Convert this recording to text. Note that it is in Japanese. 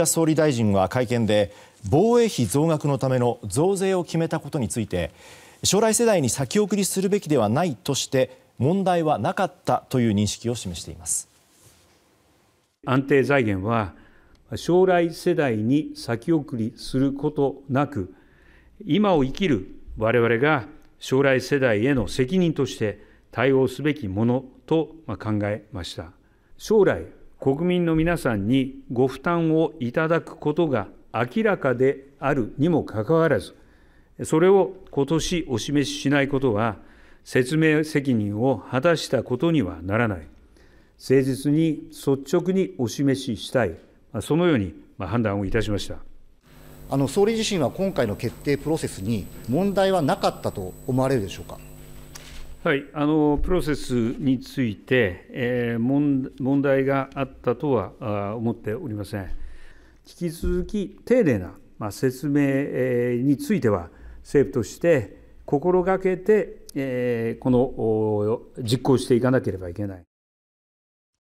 田総理大臣は会見で防衛費増額のための増税を決めたことについて将来世代に先送りするべきではないとして問題はなかったという認識を示しています安定財源は将来世代に先送りすることなく今を生きる我々が将来世代への責任として対応すべきものと考えました将来国民の皆さんにご負担をいただくことが明らかであるにもかかわらず、それを今年お示ししないことは、説明責任を果たしたことにはならない、誠実に率直にお示ししたい、そのように判断をいたしました。あの総理自身は今回の決定プロセスに問題はなかったと思われるでしょうか。はい、あのプロセスについて、えー、問題があったとは思っておりません。引き続き丁寧な、まあ、説明、えー、については政府として心がけて、えー、この実行していかなければいけない。